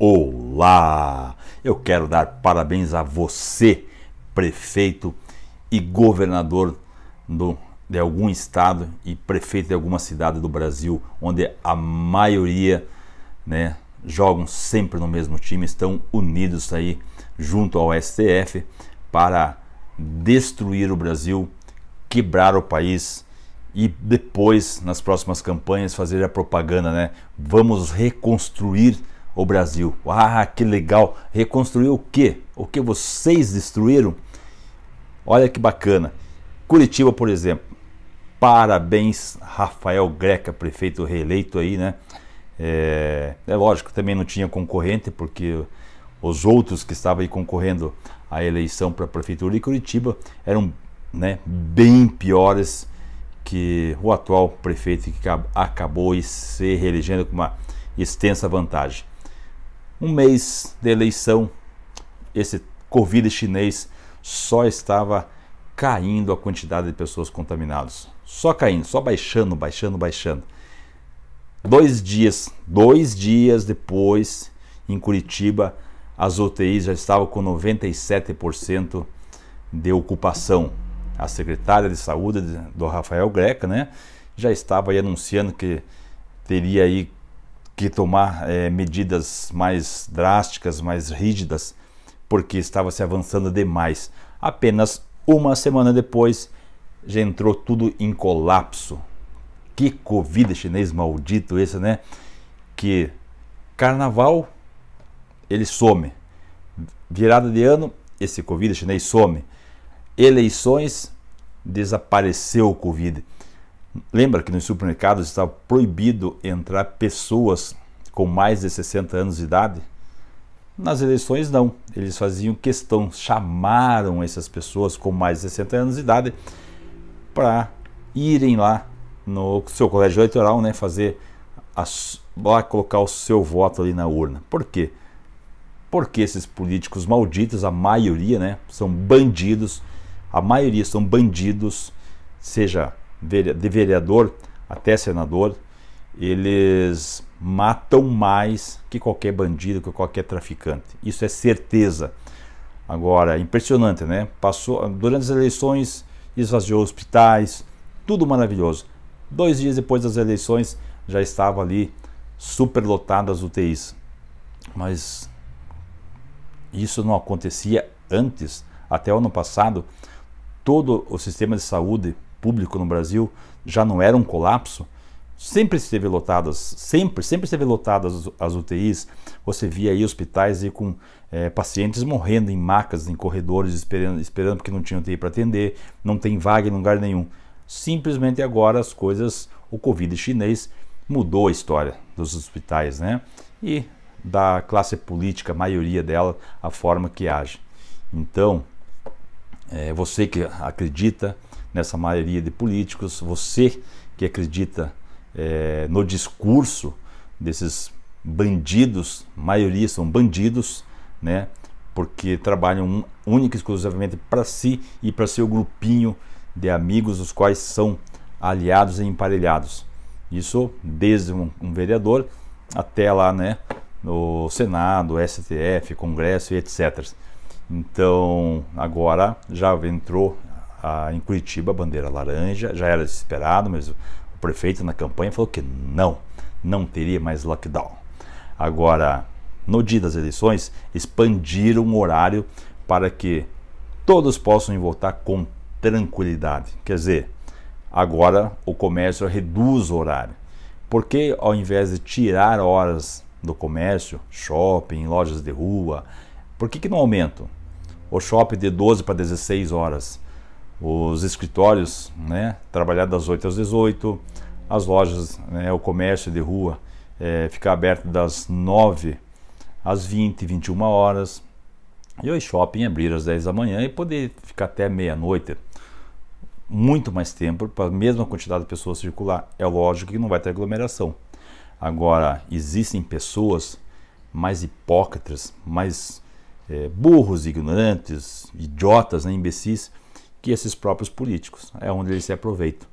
Olá! Eu quero dar parabéns a você, prefeito e governador do, de algum estado e prefeito de alguma cidade do Brasil, onde a maioria né, jogam sempre no mesmo time, estão unidos aí junto ao STF para destruir o Brasil, quebrar o país e depois, nas próximas campanhas, fazer a propaganda, né? Vamos reconstruir o o Brasil. Ah, que legal! Reconstruiu o que? O que vocês destruíram? Olha que bacana. Curitiba, por exemplo. Parabéns, Rafael Greca, prefeito reeleito aí, né? É, é lógico, também não tinha concorrente, porque os outros que estavam aí concorrendo à eleição para a prefeitura de Curitiba eram né, bem piores que o atual prefeito que acabou se reelegendo com uma extensa vantagem. Um mês de eleição, esse Covid chinês só estava caindo a quantidade de pessoas contaminadas. Só caindo, só baixando, baixando, baixando. Dois dias, dois dias depois, em Curitiba, as UTIs já estavam com 97% de ocupação. A secretária de saúde do Rafael Greca, né, já estava anunciando que teria aí que tomar é, medidas mais drásticas, mais rígidas, porque estava se avançando demais. Apenas uma semana depois, já entrou tudo em colapso. Que Covid chinês maldito esse, né? Que carnaval ele some, virada de ano esse Covid chinês some, eleições desapareceu o Covid. Lembra que nos supermercados estava proibido entrar pessoas com mais de 60 anos de idade? Nas eleições, não. Eles faziam questão, chamaram essas pessoas com mais de 60 anos de idade para irem lá no seu colégio eleitoral, né, fazer as lá colocar o seu voto ali na urna. Por quê? Porque esses políticos malditos, a maioria, né, são bandidos. A maioria são bandidos, seja de vereador até senador, eles matam mais que qualquer bandido, que qualquer traficante. Isso é certeza. Agora, impressionante, né? Passou durante as eleições, esvaziou hospitais, tudo maravilhoso. Dois dias depois das eleições, já estava ali superlotadas UTIs. Mas isso não acontecia antes. Até o ano passado, todo o sistema de saúde público no Brasil já não era um colapso, sempre esteve lotadas, sempre, sempre esteve lotadas as UTIs. Você via aí hospitais aí com é, pacientes morrendo em macas, em corredores, esperando, esperando porque não tinha UTI para atender, não tem vaga em lugar nenhum. Simplesmente agora as coisas, o Covid chinês mudou a história dos hospitais, né? E da classe política, a maioria dela, a forma que age. Então, é, você que acredita, nessa maioria de políticos, você que acredita é, no discurso desses bandidos, maioria são bandidos, né? Porque trabalham um, única e exclusivamente para si e para seu grupinho de amigos, os quais são aliados e emparelhados. Isso desde um, um vereador até lá, né? No Senado, STF, Congresso e etc. Então, agora já entrou a, em Curitiba a bandeira laranja, já era desesperado, mas o prefeito na campanha falou que não, não teria mais lockdown. Agora, no dia das eleições, expandiram o horário para que todos possam voltar com tranquilidade. Quer dizer, agora o comércio reduz o horário. Porque ao invés de tirar horas do comércio, shopping, lojas de rua, por que, que não aumentam? O shopping de 12 para 16 horas, os escritórios, né, trabalhar das 8 às 18, as lojas, né, o comércio de rua é, ficar aberto das 9 às 20, 21 horas, e o shopping abrir às 10 da manhã e poder ficar até meia-noite, muito mais tempo para a mesma quantidade de pessoas circular. É lógico que não vai ter aglomeração. Agora, existem pessoas mais hipócritas, mais é, burros, ignorantes, idiotas, né, imbecis, que esses próprios políticos. Né? É onde eles se aproveitam.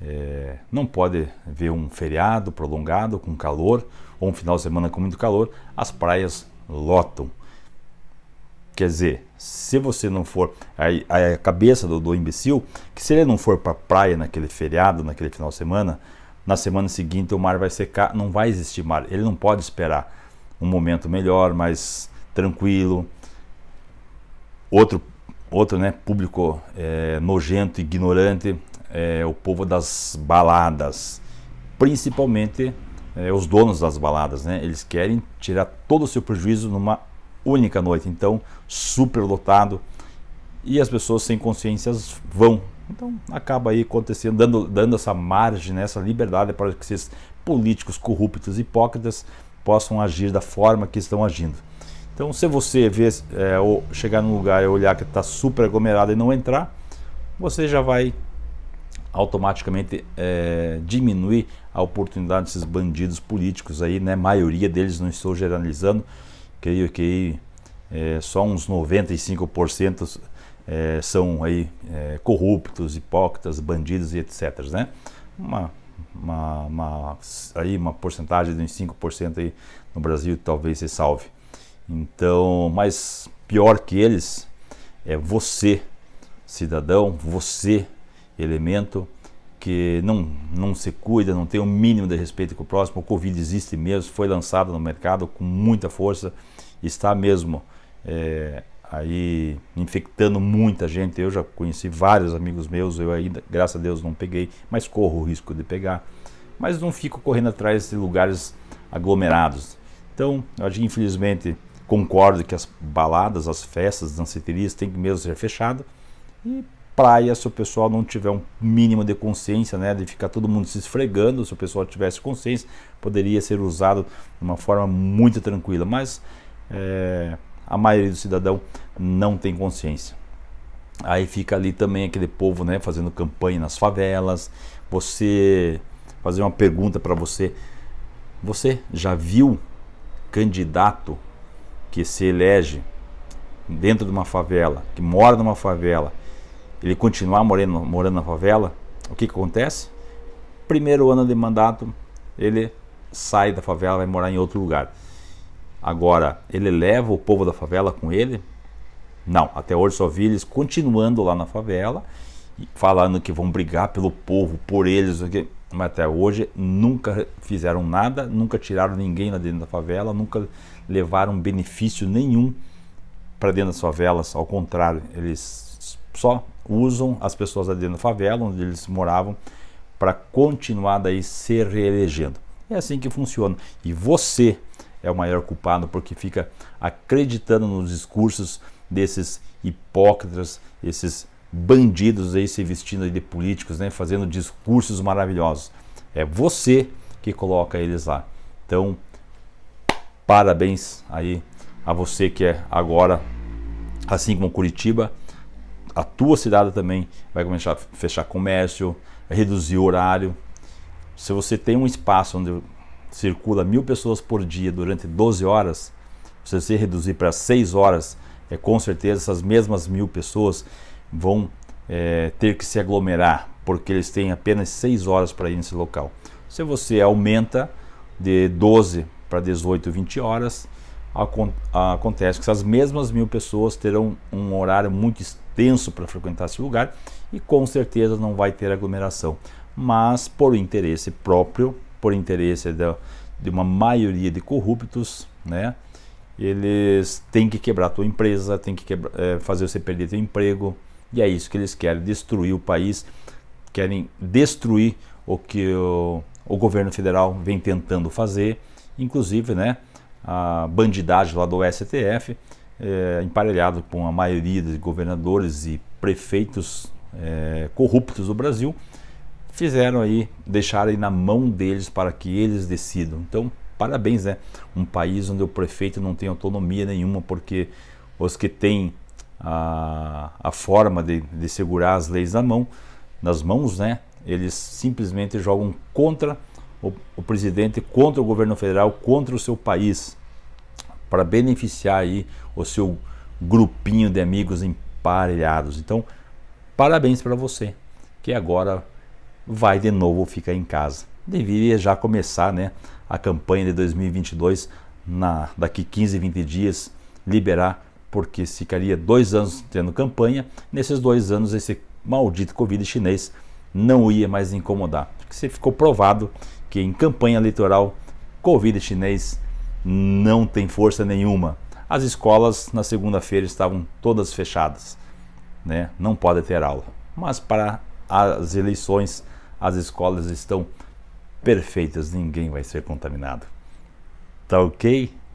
É, não pode ver um feriado prolongado com calor ou um final de semana com muito calor, as praias lotam. Quer dizer, se você não for a, a cabeça do, do, imbecil, que se ele não for para a praia naquele feriado, naquele final de semana, na semana seguinte o mar vai secar, não vai existir mar. Ele não pode esperar um momento melhor, mais tranquilo. Outro Outro, né, público é, nojento, ignorante, é o povo das baladas, principalmente é, os donos das baladas, né? Eles querem tirar todo o seu prejuízo numa única noite, então superlotado e as pessoas sem consciências vão. Então acaba aí acontecendo, dando, dando essa margem, né, essa liberdade para que esses políticos corruptos, hipócritas possam agir da forma que estão agindo. Então, se você ver, é, ou chegar num lugar e olhar que está super aglomerado e não entrar, você já vai automaticamente é, diminuir a oportunidade desses bandidos políticos aí, né? A maioria deles, não estou generalizando, creio que é, só uns 95% é, são aí é, corruptos, hipócritas, bandidos e etc. Né? Uma, uma, uma, aí uma porcentagem de uns 5% aí no Brasil talvez se salve. Então, mas pior que eles é você, cidadão, você, elemento, que não, não se cuida, não tem o um mínimo de respeito com o próximo. O Covid existe mesmo, foi lançado no mercado com muita força, está mesmo é, aí infectando muita gente. Eu já conheci vários amigos meus, eu ainda, graças a Deus, não peguei, mas corro o risco de pegar. Mas não fico correndo atrás de lugares aglomerados. Então, eu acho que infelizmente Concordo que as baladas, as festas, as danceterias têm que mesmo ser fechadas. E praia, se o pessoal não tiver um mínimo de consciência, né, de ficar todo mundo se esfregando, se o pessoal tivesse consciência, poderia ser usado de uma forma muito tranquila. Mas é, a maioria do cidadão não tem consciência. Aí fica ali também aquele povo, né, fazendo campanha nas favelas. Você fazer uma pergunta para você: você já viu candidato que se elege dentro de uma favela, que mora numa favela, ele continuar morando, morando na favela, o que, que acontece? Primeiro ano de mandato, ele sai da favela, vai morar em outro lugar. Agora, ele leva o povo da favela com ele? Não, até hoje só vi eles continuando lá na favela, falando que vão brigar pelo povo, por eles. Aqui mas até hoje nunca fizeram nada, nunca tiraram ninguém lá dentro da favela, nunca levaram benefício nenhum para dentro das favelas, ao contrário, eles só usam as pessoas lá dentro da favela, onde eles moravam, para continuar daí se reelegendo. É assim que funciona. E você é o maior culpado porque fica acreditando nos discursos desses hipócritas, esses bandidos aí se vestindo de políticos, né, fazendo discursos maravilhosos. É você que coloca eles lá. Então, parabéns aí a você que é agora, assim como Curitiba, a tua cidade também vai começar a fechar comércio, reduzir horário. Se você tem um espaço onde circula mil pessoas por dia durante 12 horas, se você reduzir para 6 horas, é com certeza essas mesmas mil pessoas vão é, ter que se aglomerar, porque eles têm apenas 6 horas para ir nesse local. Se você aumenta de 12 para 18, 20 horas, acontece que essas mesmas mil pessoas terão um horário muito extenso para frequentar esse lugar e com certeza não vai ter aglomeração. Mas por interesse próprio, por interesse da, de uma maioria de corruptos, né? Eles têm que quebrar a tua empresa, têm que quebra, é, fazer você perder teu emprego, e é isso que eles querem: destruir o país, querem destruir o que o, o governo federal vem tentando fazer, inclusive né, a bandidagem lá do STF, é, emparelhado com a maioria de governadores e prefeitos é, corruptos do Brasil, fizeram aí, deixaram aí na mão deles para que eles decidam. Então, parabéns, né? Um país onde o prefeito não tem autonomia nenhuma, porque os que têm a, a forma de, de segurar as leis na mão, nas mãos, né? Eles simplesmente jogam contra o, o presidente, contra o governo federal, contra o seu país, para beneficiar aí o seu grupinho de amigos emparelhados. Então, parabéns para você que agora vai de novo ficar em casa. Deveria já começar, né, a campanha de 2022 na daqui 15, 20 dias liberar porque ficaria dois anos tendo campanha. Nesses dois anos, esse maldito Covid chinês não ia mais incomodar. Porque se ficou provado que em campanha eleitoral, Covid chinês não tem força nenhuma. As escolas na segunda-feira estavam todas fechadas, né? não pode ter aula. Mas para as eleições, as escolas estão perfeitas, ninguém vai ser contaminado. Tá ok?